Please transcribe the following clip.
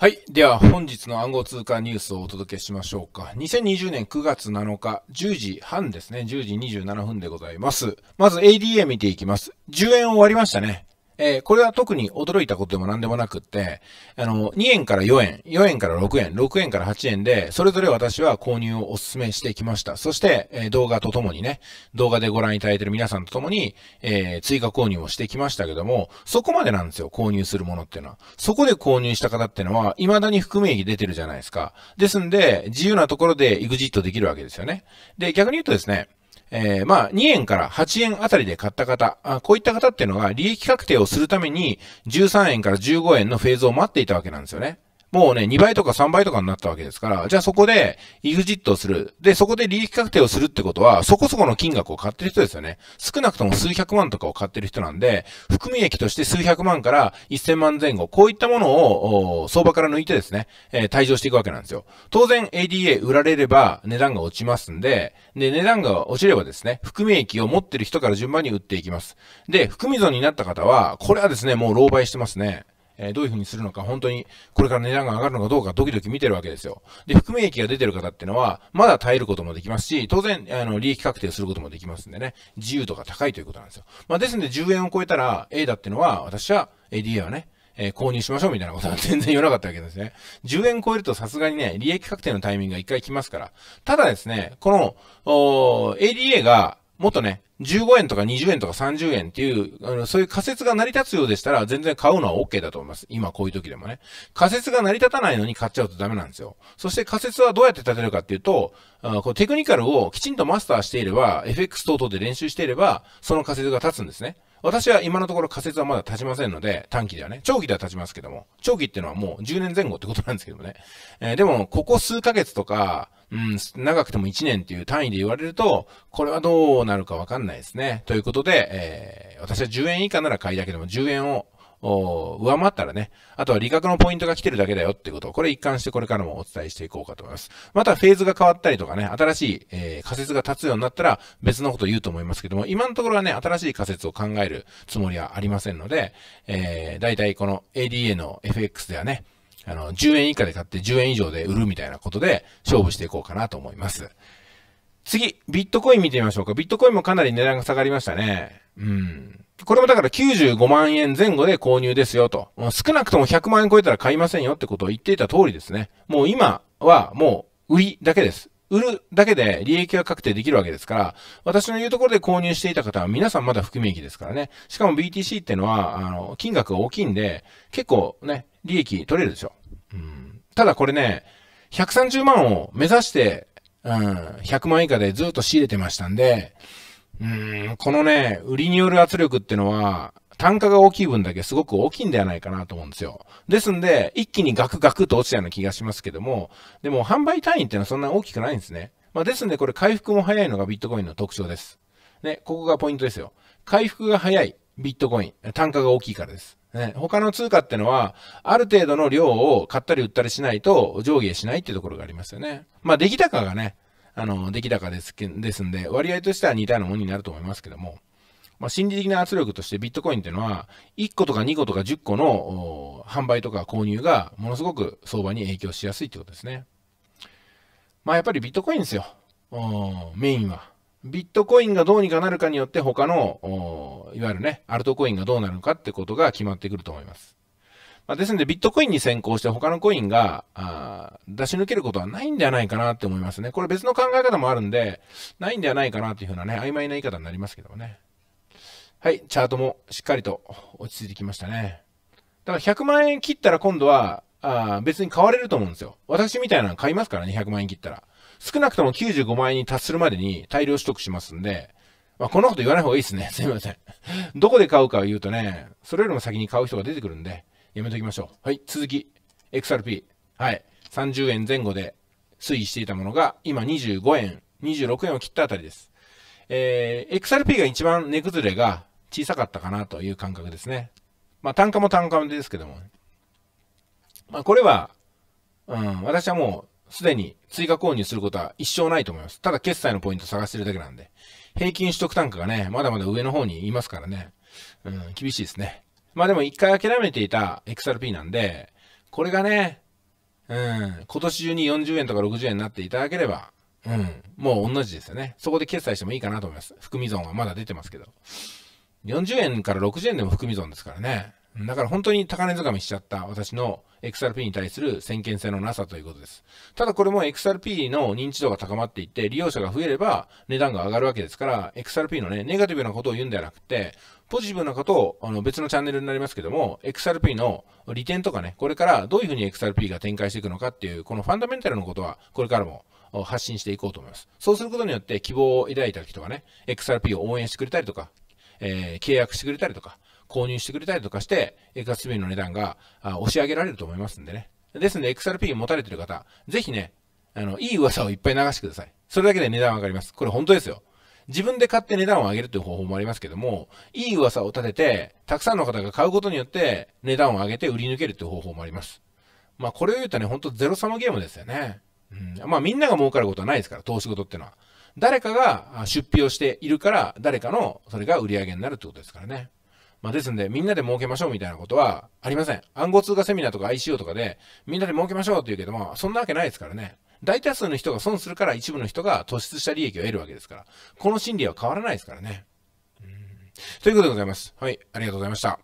はい。では、本日の暗号通貨ニュースをお届けしましょうか。2020年9月7日、10時半ですね。10時27分でございます。まず ADA 見ていきます。10円終わりましたね。えー、これは特に驚いたことでも何でもなくって、あの、2円から4円、4円から6円、6円から8円で、それぞれ私は購入をお勧めしてきました。そして、えー、動画とともにね、動画でご覧いただいている皆さんとともに、えー、追加購入をしてきましたけども、そこまでなんですよ、購入するものっていうのは。そこで購入した方っていうのは、未だに含み益出てるじゃないですか。ですんで、自由なところで EXIT できるわけですよね。で、逆に言うとですね、えー、まあ、2円から8円あたりで買った方、あこういった方っていうのは利益確定をするために13円から15円のフェーズを待っていたわけなんですよね。もうね、2倍とか3倍とかになったわけですから、じゃあそこで、イグジットをする。で、そこで利益確定をするってことは、そこそこの金額を買ってる人ですよね。少なくとも数百万とかを買ってる人なんで、含み益として数百万から1000万前後、こういったものを、相場から抜いてですね、えー、退場していくわけなんですよ。当然、ADA 売られれば、値段が落ちますんで、で、値段が落ちればですね、含み益を持ってる人から順番に売っていきます。で、含み損になった方は、これはですね、もう狼狽してますね。えー、どういうふうにするのか、本当にこれから値段が上がるのかどうかドキドキ見てるわけですよ。で、含み益が出てる方ってのは、まだ耐えることもできますし、当然、あの、利益確定することもできますんでね、自由度が高いということなんですよ。まあ、ですので10円を超えたら、A だってのは、私は、ADA はね、えー、購入しましょうみたいなことは 全然言わなかったわけですね。10円超えるとさすがにね、利益確定のタイミングが1回来ますから。ただですね、この、ADA が、もっとね、15円とか20円とか30円っていう、あの、そういう仮説が成り立つようでしたら、全然買うのは OK だと思います。今こういう時でもね。仮説が成り立たないのに買っちゃうとダメなんですよ。そして仮説はどうやって立てるかっていうと、あこうテクニカルをきちんとマスターしていれば、FX 等々で練習していれば、その仮説が立つんですね。私は今のところ仮説はまだ立ちませんので、短期ではね、長期では立ちますけども、長期っていうのはもう10年前後ってことなんですけどね。えー、でも、ここ数ヶ月とか、うん、長くても1年っていう単位で言われると、これはどうなるかわかんないですね。ということで、えー、私は10円以下なら買いだけども、10円を上回ったらね、あとは理学のポイントが来てるだけだよってことを、これ一貫してこれからもお伝えしていこうかと思います。またフェーズが変わったりとかね、新しい、えー、仮説が立つようになったら別のこと言うと思いますけども、今のところはね、新しい仮説を考えるつもりはありませんので、えー、たいこの ADA の FX ではね、あの、10円以下で買って10円以上で売るみたいなことで勝負していこうかなと思います。次、ビットコイン見てみましょうか。ビットコインもかなり値段が下がりましたね。うん。これもだから95万円前後で購入ですよと。少なくとも100万円超えたら買いませんよってことを言っていた通りですね。もう今はもう売りだけです。売るだけで利益が確定できるわけですから、私の言うところで購入していた方は皆さんまだ含み益ですからね。しかも BTC ってのは、あの、金額が大きいんで、結構ね、利益取れるでしょ。うん、ただこれね、130万を目指して、うん、100万以下でずっと仕入れてましたんで、うん、このね、売りによる圧力っていうのは、単価が大きい分だけすごく大きいんではないかなと思うんですよ。ですんで、一気にガクガクと落ちたような気がしますけども、でも販売単位っていうのはそんな大きくないんですね。まあ、ですんで、これ回復も早いのがビットコインの特徴です。ね、ここがポイントですよ。回復が早いビットコイン、単価が大きいからです。ね、他の通貨ってのは、ある程度の量を買ったり売ったりしないと上下しないっていうところがありますよね。まあ、出来高がね、あの、出来高ですけですんで、割合としては似たようなものになると思いますけども、まあ、心理的な圧力としてビットコインっていうのは、1個とか2個とか10個の販売とか購入がものすごく相場に影響しやすいってことですね。まあやっぱりビットコインですよ。メインは。ビットコインがどうにかなるかによって他の、いわゆるね、アルトコインがどうなるのかってことが決まってくると思います。まあ、ですので、ビットコインに先行して他のコインがああ、出し抜けることはないんではないかなって思いますね。これ別の考え方もあるんで、ないんではないかなっていうふうなね、曖昧な言い方になりますけどもね。はい、チャートもしっかりと落ち着いてきましたね。だから100万円切ったら今度は、あ別に買われると思うんですよ。私みたいなの買いますからね、100万円切ったら。少なくとも95万円に達するまでに大量取得しますんで、まあ、こんなこと言わない方がいいですね。すいません。どこで買うかを言うとね、それよりも先に買う人が出てくるんで、やめときましょう。はい、続き、XRP。はい、30円前後で推移していたものが、今25円、26円を切ったあたりです。えー、XRP が一番値崩れが小さかったかなという感覚ですね。まあ、単価も単価ですけども、まあ、これは、うん、私はもう、すでに追加購入することは一生ないと思います。ただ、決済のポイント探してるだけなんで。平均取得単価がね、まだまだ上の方にいますからね。うん、厳しいですね。まあでも一回諦めていた XRP なんで、これがね、うん、今年中に40円とか60円になっていただければ、うん、もう同じですよね。そこで決済してもいいかなと思います。含み損はまだ出てますけど。40円から60円でも含み損ですからね。だから本当に高値掴みしちゃった私の XRP に対する先見性のなさということです。ただこれも XRP の認知度が高まっていって、利用者が増えれば値段が上がるわけですから、XRP のね、ネガティブなことを言うんではなくて、ポジティブなことをあの別のチャンネルになりますけども、XRP の利点とかね、これからどういうふうに XRP が展開していくのかっていう、このファンダメンタルのことは、これからも発信していこうと思います。そうすることによって希望を抱いた人がね、XRP を応援してくれたりとか、えー、契約してくれたりとか、購入してくれたりとかして、XRP の値段が押し上げられると思いますんでね。ですので、XRP 持たれてる方、ぜひね、あの、いい噂をいっぱい流してください。それだけで値段上がります。これ本当ですよ。自分で買って値段を上げるという方法もありますけども、いい噂を立てて、たくさんの方が買うことによって、値段を上げて売り抜けるという方法もあります。まあ、これを言うとね、ほんとゼロサムゲームですよね。うん、まあ、みんなが儲かることはないですから、投資事ってのは。誰かが出費をしているから、誰かのそれが売り上げになるってことですからね。まあ、ですんで、みんなで儲けましょうみたいなことはありません。暗号通貨セミナーとか ICO とかで、みんなで儲けましょうって言うけども、そんなわけないですからね。大多数の人が損するから一部の人が突出した利益を得るわけですから。この心理は変わらないですからね。ということでございます。はい、ありがとうございました。